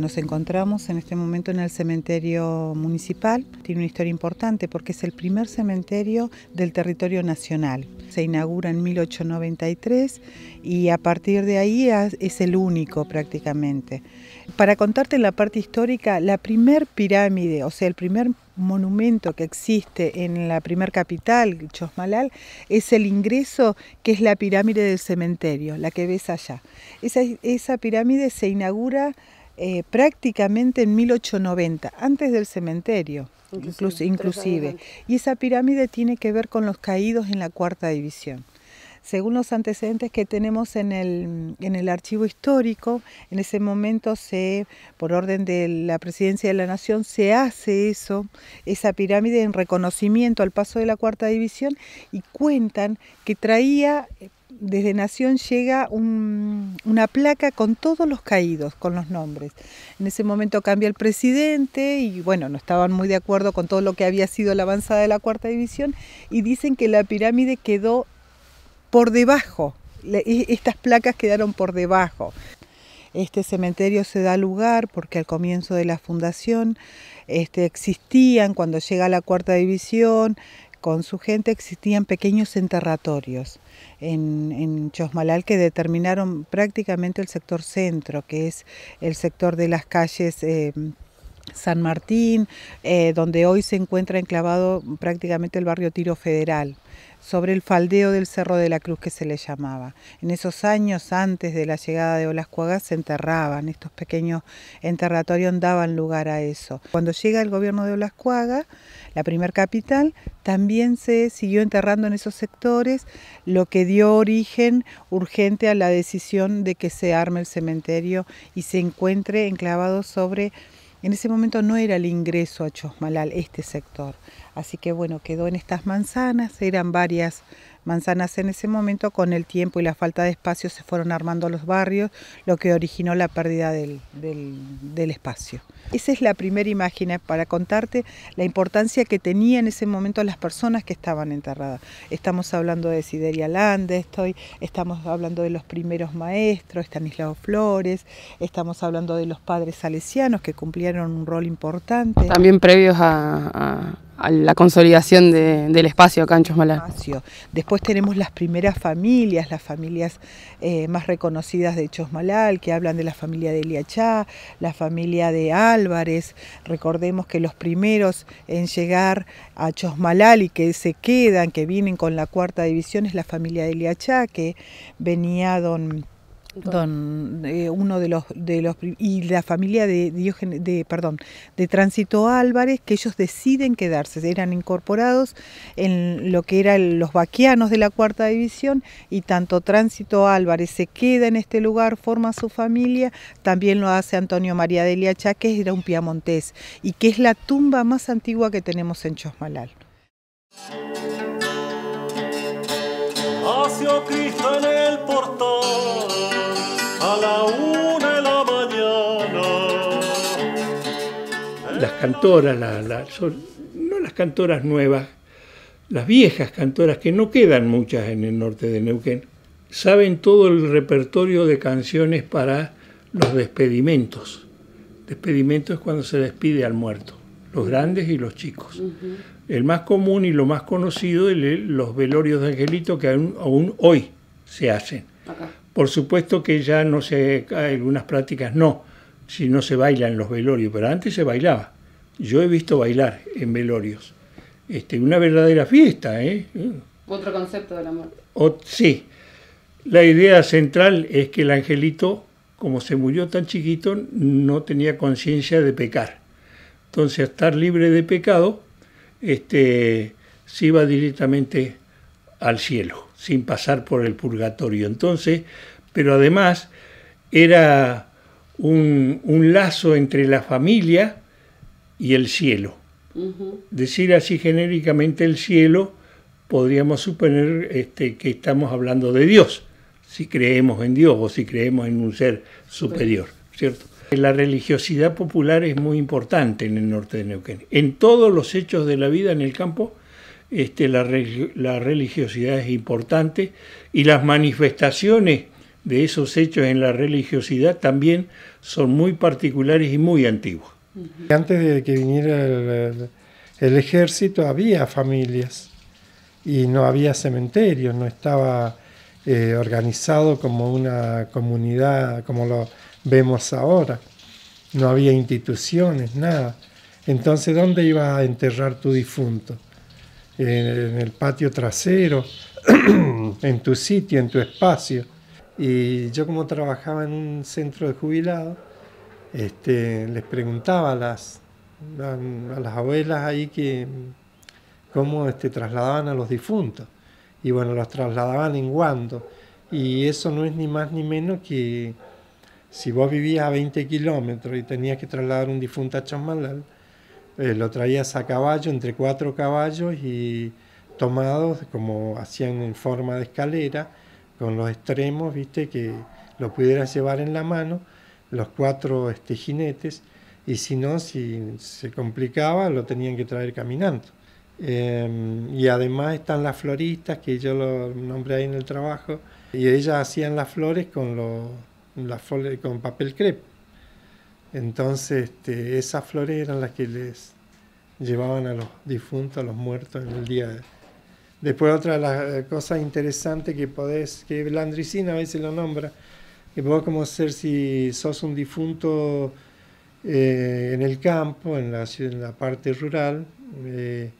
Nos encontramos en este momento en el cementerio municipal. Tiene una historia importante porque es el primer cementerio del territorio nacional. Se inaugura en 1893 y a partir de ahí es el único prácticamente. Para contarte la parte histórica, la primer pirámide, o sea, el primer monumento que existe en la primer capital, Chosmalal, es el ingreso que es la pirámide del cementerio, la que ves allá. Esa, esa pirámide se inaugura eh, prácticamente en 1890, antes del cementerio. Inclusive, inclusive. Y esa pirámide tiene que ver con los caídos en la cuarta división. Según los antecedentes que tenemos en el, en el archivo histórico, en ese momento se, por orden de la presidencia de la nación, se hace eso, esa pirámide en reconocimiento al paso de la cuarta división y cuentan que traía desde Nación llega una placa con todos los caídos, con los nombres. En ese momento cambia el presidente y bueno, no estaban muy de acuerdo con todo lo que había sido la avanzada de la cuarta división y dicen que la pirámide quedó por debajo, estas placas quedaron por debajo. Este cementerio se da lugar porque al comienzo de la fundación este, existían, cuando llega la cuarta división, con su gente existían pequeños enterratorios en, Chosmalal que determinaron prácticamente el sector centro, que es el sector de las calles. Eh, San Martín, eh, donde hoy se encuentra enclavado prácticamente el barrio Tiro Federal, sobre el faldeo del Cerro de la Cruz que se le llamaba. En esos años antes de la llegada de Olascuaga se enterraban, estos pequeños enterratorios daban lugar a eso. Cuando llega el gobierno de Olascuaga, la primer capital, también se siguió enterrando en esos sectores, lo que dio origen urgente a la decisión de que se arme el cementerio y se encuentre enclavado sobre en ese momento no era el ingreso a Chosmalal este sector, así que bueno, quedó en estas manzanas, eran varias manzanas en ese momento, con el tiempo y la falta de espacio se fueron armando los barrios, lo que originó la pérdida del, del, espacio. Esa es la primera imagen para contarte la importancia que tenía en ese momento las personas que estaban enterradas. Estamos hablando de Sideria Lande, estoy, estamos hablando de los primeros maestros, Estanislao Flores, estamos hablando de los padres salesianos que cumplieron un rol importante. También previos a la consolidación del espacio acá en Chosmalal. Después tenemos las primeras familias, las familias eh, más reconocidas de Chosmalal, que hablan de la familia de Eliachá, la familia de Álvarez. Recordemos que los primeros en llegar a Chosmalal y que se quedan, que vienen con la cuarta división, es la familia de Eliachá, que venía don... Don, eh, uno de los de los y la familia de de perdón, de Tránsito Álvarez que ellos deciden quedarse, eran incorporados en lo que eran los vaquianos de la cuarta división y tanto Tránsito Álvarez se queda en este lugar, forma su familia, también lo hace Antonio María Delia Cháquez, era un piamontés y que es la tumba más antigua que tenemos en Chosmalal. Cristo en el cantoras, la, la, no las cantoras nuevas, las viejas cantoras, que no quedan muchas en el norte de Neuquén, saben todo el repertorio de canciones para los despedimentos. Despedimento es cuando se despide al muerto, los grandes y los chicos. El más común y lo más conocido es los velorios de angelito que aún, hoy se hacen. Por supuesto que ya no se, algunas prácticas no, si no se bailan los velorios, pero antes se bailaba yo he visto bailar en velorios. Este, una verdadera fiesta. ¿eh? Otro concepto del amor. sí. La idea central es que el angelito, como se murió tan chiquito, no tenía conciencia de pecar. Entonces, a estar libre de pecado, este, se iba directamente al cielo, sin pasar por el purgatorio. Entonces, pero además era un lazo entre la familia y el cielo. Decir así genéricamente el cielo, podríamos suponer este, que estamos hablando de Dios, si creemos en Dios o si creemos en un ser superior, ¿cierto? La religiosidad popular es muy importante en el norte de Neuquén. En todos los hechos de la vida en el campo, este, la, la religiosidad es importante y las manifestaciones de esos hechos en la religiosidad también son muy particulares y muy antiguas. Antes de que viniera el, ejército había familias y no había cementerios, no estaba eh, organizado como una comunidad como lo vemos ahora. No había instituciones, nada. Entonces, ¿dónde iba a enterrar tu difunto? en el patio trasero, en tu sitio, en tu espacio. Y yo como trabajaba en un centro de jubilados, este, les preguntaba a las, a, las abuelas ahí que cómo este, trasladaban a los difuntos. Y bueno, los trasladaban en guando. Y eso no es ni más ni menos que si vos vivías a 20 kilómetros y tenías que trasladar un difunto a chamalal eh, lo traías a caballo, entre cuatro caballos y tomados, como hacían en forma de escalera, con los extremos, viste, que lo pudieras llevar en la mano los cuatro este, jinetes, y si no, si se complicaba, lo tenían que traer caminando. Em, y además están las floristas, que yo lo nombré ahí en el trabajo, y ellas hacían las flores con, con papel crepe. Entonces, este, esas flores eran las que les llevaban a los difuntos, a los muertos en el día. De... Después otra de las eh, cosas interesantes que podés, que Landricina a veces lo nombra, y vos como ser si sos un difunto eh, en el campo, en la, en la parte rural. Eh,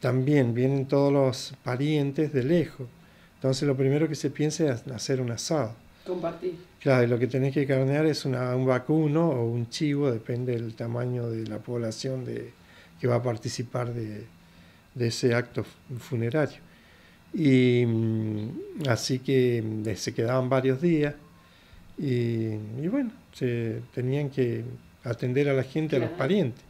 también vienen todos los parientes de lejos. Entonces lo primero que se piensa es hacer un asado. Compartir. Claro, y lo que tenés que carnear es una, un vacuno o un chivo, depende del tamaño de la población de, que va a participar de, de ese acto funerario. Y mm, así que mm, se quedaban varios días y, bueno, se tenían que atender a la gente, a los parientes.